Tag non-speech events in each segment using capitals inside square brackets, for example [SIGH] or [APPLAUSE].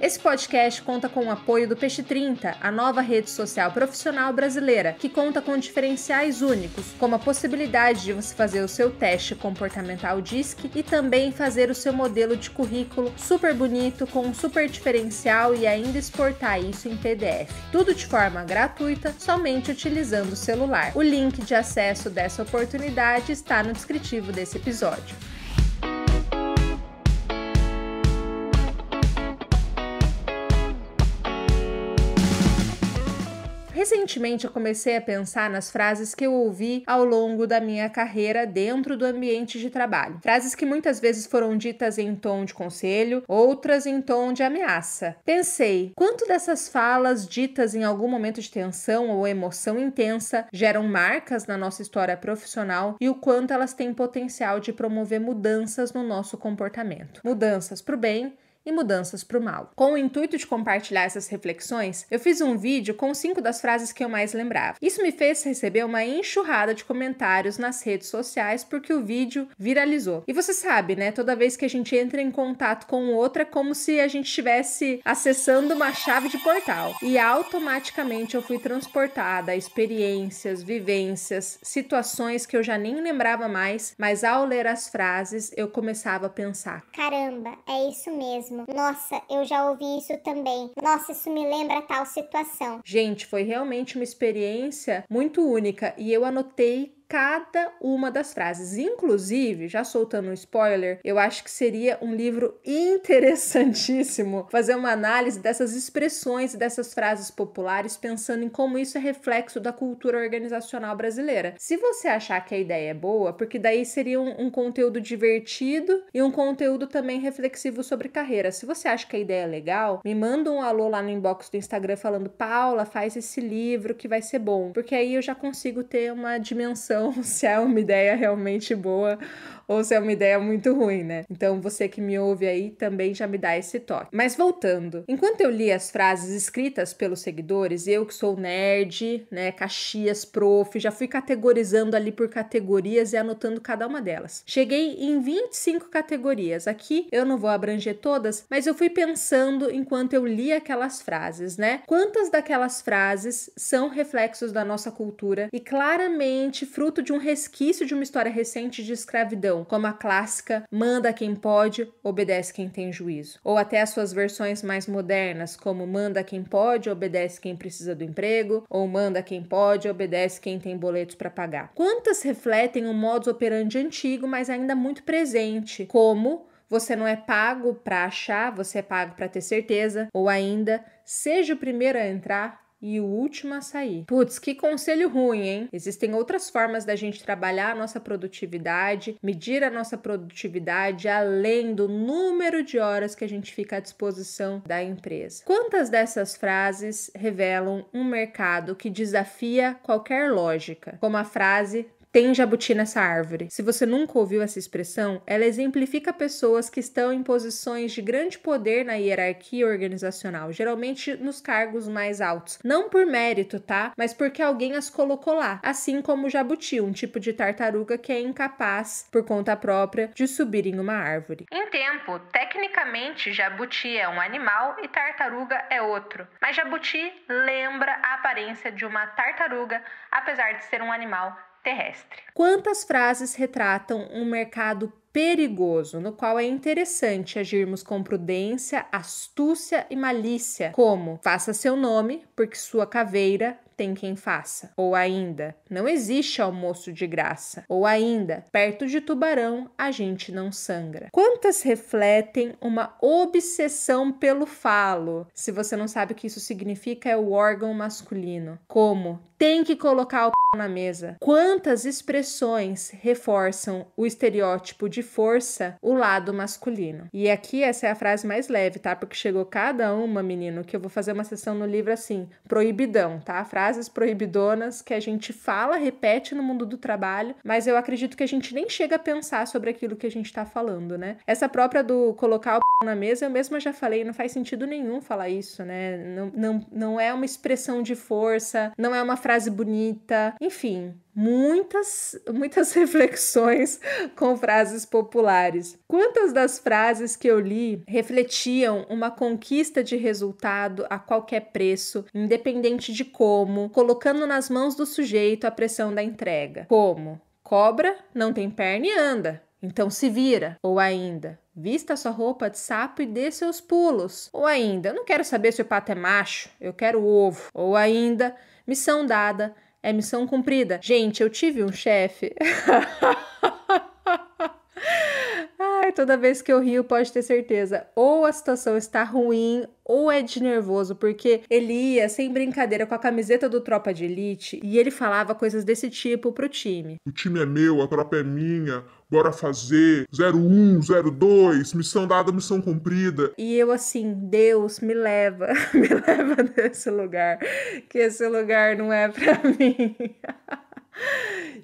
Esse podcast conta com o apoio do Peixe 30, a nova rede social profissional brasileira, que conta com diferenciais únicos, como a possibilidade de você fazer o seu teste comportamental DISC e também fazer o seu modelo de currículo super bonito, com um super diferencial e ainda exportar isso em PDF. Tudo de forma gratuita, somente utilizando o celular. O link de acesso dessa oportunidade está no descritivo desse episódio. Recentemente eu comecei a pensar nas frases que eu ouvi ao longo da minha carreira dentro do ambiente de trabalho. Frases que muitas vezes foram ditas em tom de conselho, outras em tom de ameaça. Pensei, quanto dessas falas ditas em algum momento de tensão ou emoção intensa geram marcas na nossa história profissional e o quanto elas têm potencial de promover mudanças no nosso comportamento? Mudanças para o bem e mudanças para o mal. Com o intuito de compartilhar essas reflexões, eu fiz um vídeo com cinco das frases que eu mais lembrava. Isso me fez receber uma enxurrada de comentários nas redes sociais porque o vídeo viralizou. E você sabe, né? Toda vez que a gente entra em contato com outra, é como se a gente estivesse acessando uma chave de portal. E automaticamente eu fui transportada a experiências, vivências, situações que eu já nem lembrava mais, mas ao ler as frases eu começava a pensar: caramba, é isso mesmo mesmo. Nossa, eu já ouvi isso também. Nossa, isso me lembra tal situação. Gente, foi realmente uma experiência muito única e eu anotei cada uma das frases. Inclusive, já soltando um spoiler, eu acho que seria um livro interessantíssimo [LAUGHS] fazer uma análise dessas expressões e dessas frases populares, pensando em como isso é reflexo da cultura organizacional brasileira. Se você achar que a ideia é boa, porque daí seria um, um conteúdo divertido e um conteúdo também reflexivo sobre carreira. Se você acha que a ideia é legal, me manda um alô lá no inbox do Instagram falando: Paula, faz esse livro que vai ser bom, porque aí eu já consigo ter uma dimensão então, [LAUGHS] se é uma ideia realmente boa ou se é uma ideia muito ruim, né? Então você que me ouve aí também já me dá esse toque. Mas voltando, enquanto eu li as frases escritas pelos seguidores, eu que sou nerd, né, Caxias, prof, já fui categorizando ali por categorias e anotando cada uma delas. Cheguei em 25 categorias. Aqui eu não vou abranger todas, mas eu fui pensando enquanto eu li aquelas frases, né? Quantas daquelas frases são reflexos da nossa cultura e claramente fruto de um resquício de uma história recente de escravidão? Então, como a clássica Manda quem pode, obedece quem tem juízo, ou até as suas versões mais modernas, como Manda quem pode, obedece quem precisa do emprego, ou Manda quem pode, obedece quem tem boletos para pagar. Quantas refletem um modus operandi antigo, mas ainda muito presente, como você não é pago para achar, você é pago para ter certeza, ou ainda seja o primeiro a entrar, e o último a sair. Putz, que conselho ruim, hein? Existem outras formas da gente trabalhar a nossa produtividade, medir a nossa produtividade além do número de horas que a gente fica à disposição da empresa. Quantas dessas frases revelam um mercado que desafia qualquer lógica? Como a frase tem jabuti nessa árvore. Se você nunca ouviu essa expressão, ela exemplifica pessoas que estão em posições de grande poder na hierarquia organizacional, geralmente nos cargos mais altos. Não por mérito, tá? Mas porque alguém as colocou lá. Assim como o jabuti, um tipo de tartaruga que é incapaz, por conta própria, de subir em uma árvore. Em tempo, tecnicamente, jabuti é um animal e tartaruga é outro. Mas jabuti lembra a aparência de uma tartaruga, apesar de ser um animal terrestre. Quantas frases retratam um mercado perigoso, no qual é interessante agirmos com prudência, astúcia e malícia, como faça seu nome, porque sua caveira tem quem faça. Ou ainda, não existe almoço de graça. Ou ainda, perto de tubarão a gente não sangra. Quantas refletem uma obsessão pelo falo? Se você não sabe o que isso significa, é o órgão masculino. Como tem que colocar o p... na mesa. Quantas expressões reforçam o estereótipo de força, o lado masculino. E aqui essa é a frase mais leve, tá? Porque chegou cada uma, menino, que eu vou fazer uma sessão no livro assim, proibidão, tá? A frase frases proibidonas que a gente fala, repete no mundo do trabalho, mas eu acredito que a gente nem chega a pensar sobre aquilo que a gente está falando, né? Essa própria do colocar o p... na mesa, eu mesma já falei, não faz sentido nenhum falar isso, né? Não, não, não é uma expressão de força, não é uma frase bonita, enfim muitas, muitas [LAUGHS] reflexões com frases populares. Quantas das frases que eu li refletiam uma conquista de resultado a qualquer preço, independente de como, colocando nas mãos do sujeito a pressão da entrega? Como? Cobra não tem perna e anda. Então se vira. Ou ainda, Vista sua roupa de sapo e dê seus pulos. Ou ainda, eu não quero saber se o pato é macho, eu quero ovo. Ou ainda, missão dada, é missão cumprida. Gente, eu tive um chefe. [LAUGHS] toda vez que eu rio, pode ter certeza. Ou a situação está ruim, ou é de nervoso, porque ele ia sem brincadeira com a camiseta do Tropa de Elite e ele falava coisas desse tipo pro time. O time é meu, a tropa é minha, bora fazer 01, 02, missão dada, missão cumprida. E eu assim, Deus, me leva, [LAUGHS] me leva nesse lugar, que esse lugar não é para mim. [LAUGHS]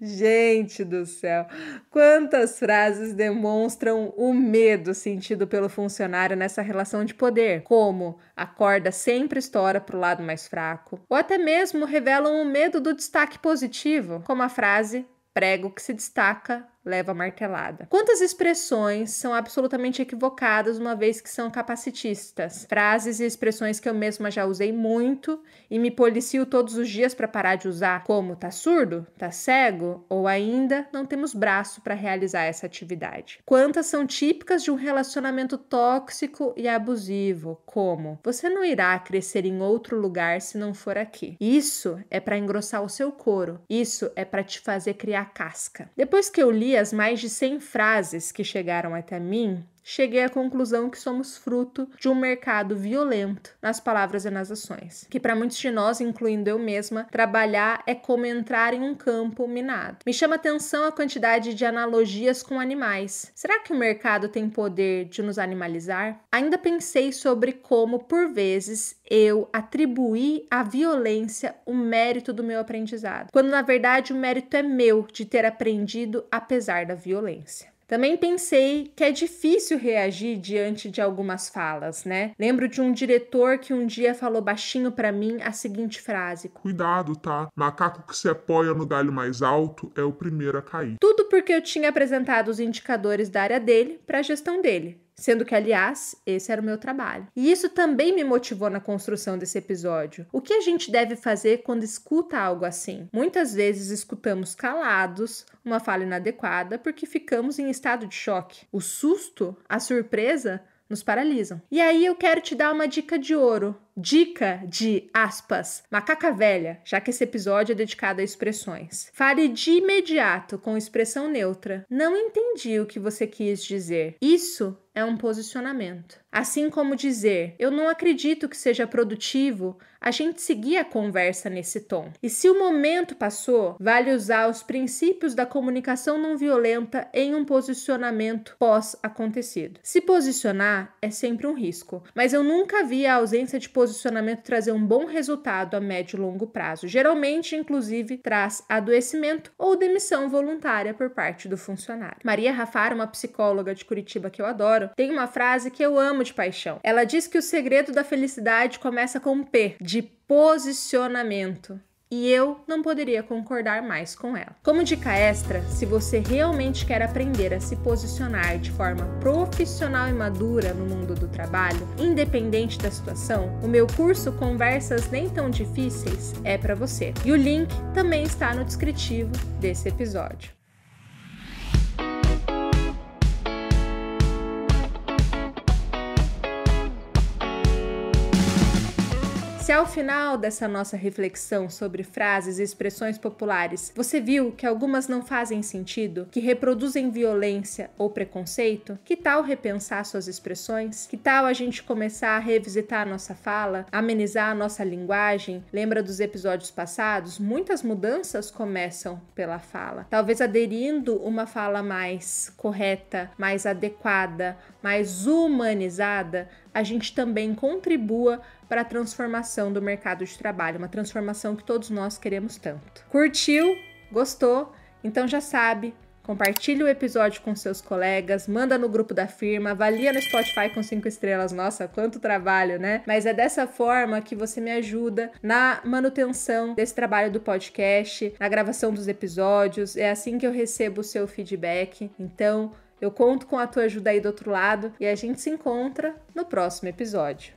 Gente do céu, quantas frases demonstram o medo sentido pelo funcionário nessa relação de poder, como a corda sempre estoura para o lado mais fraco, ou até mesmo revelam o medo do destaque positivo, como a frase prego que se destaca leva martelada. Quantas expressões são absolutamente equivocadas, uma vez que são capacitistas? Frases e expressões que eu mesma já usei muito e me policio todos os dias para parar de usar, como tá surdo, tá cego ou ainda não temos braço para realizar essa atividade. Quantas são típicas de um relacionamento tóxico e abusivo, como você não irá crescer em outro lugar se não for aqui. Isso é para engrossar o seu couro. Isso é para te fazer criar casca. Depois que eu li as mais de 100 frases que chegaram até mim cheguei à conclusão que somos fruto de um mercado violento nas palavras e nas ações. Que para muitos de nós, incluindo eu mesma, trabalhar é como entrar em um campo minado. Me chama atenção a quantidade de analogias com animais. Será que o mercado tem poder de nos animalizar? Ainda pensei sobre como, por vezes, eu atribuí à violência o mérito do meu aprendizado, quando na verdade o mérito é meu de ter aprendido apesar da violência. Também pensei que é difícil reagir diante de algumas falas, né? Lembro de um diretor que um dia falou baixinho para mim a seguinte frase: Cuidado, tá? Macaco que se apoia no galho mais alto é o primeiro a cair. Tudo porque eu tinha apresentado os indicadores da área dele para a gestão dele sendo que, aliás, esse era o meu trabalho. E isso também me motivou na construção desse episódio. O que a gente deve fazer quando escuta algo assim? Muitas vezes escutamos calados uma fala inadequada porque ficamos em estado de choque. O susto, a surpresa, nos paralisam. E aí eu quero te dar uma dica de ouro dica de aspas, macaca velha, já que esse episódio é dedicado a expressões. Fale de imediato com expressão neutra. Não entendi o que você quis dizer. Isso é um posicionamento. Assim como dizer, eu não acredito que seja produtivo a gente seguir a conversa nesse tom. E se o momento passou, vale usar os princípios da comunicação não violenta em um posicionamento pós-acontecido. Se posicionar é sempre um risco, mas eu nunca vi a ausência de posicionamento posicionamento trazer um bom resultado a médio e longo prazo. Geralmente, inclusive, traz adoecimento ou demissão voluntária por parte do funcionário. Maria Rafara, uma psicóloga de Curitiba que eu adoro, tem uma frase que eu amo de paixão. Ela diz que o segredo da felicidade começa com um P, de posicionamento e eu não poderia concordar mais com ela. Como dica extra, se você realmente quer aprender a se posicionar de forma profissional e madura no mundo do trabalho, independente da situação, o meu curso Conversas Nem Tão Difíceis é para você. E o link também está no descritivo desse episódio. Se ao final dessa nossa reflexão sobre frases e expressões populares você viu que algumas não fazem sentido, que reproduzem violência ou preconceito, que tal repensar suas expressões? Que tal a gente começar a revisitar a nossa fala, amenizar a nossa linguagem? Lembra dos episódios passados? Muitas mudanças começam pela fala. Talvez aderindo uma fala mais correta, mais adequada, mais humanizada, a gente também contribua para a transformação do mercado de trabalho, uma transformação que todos nós queremos tanto. Curtiu? Gostou? Então já sabe, Compartilhe o episódio com seus colegas, manda no grupo da firma, avalia no Spotify com cinco estrelas. Nossa, quanto trabalho, né? Mas é dessa forma que você me ajuda na manutenção desse trabalho do podcast, na gravação dos episódios. É assim que eu recebo o seu feedback. Então, eu conto com a tua ajuda aí do outro lado e a gente se encontra no próximo episódio.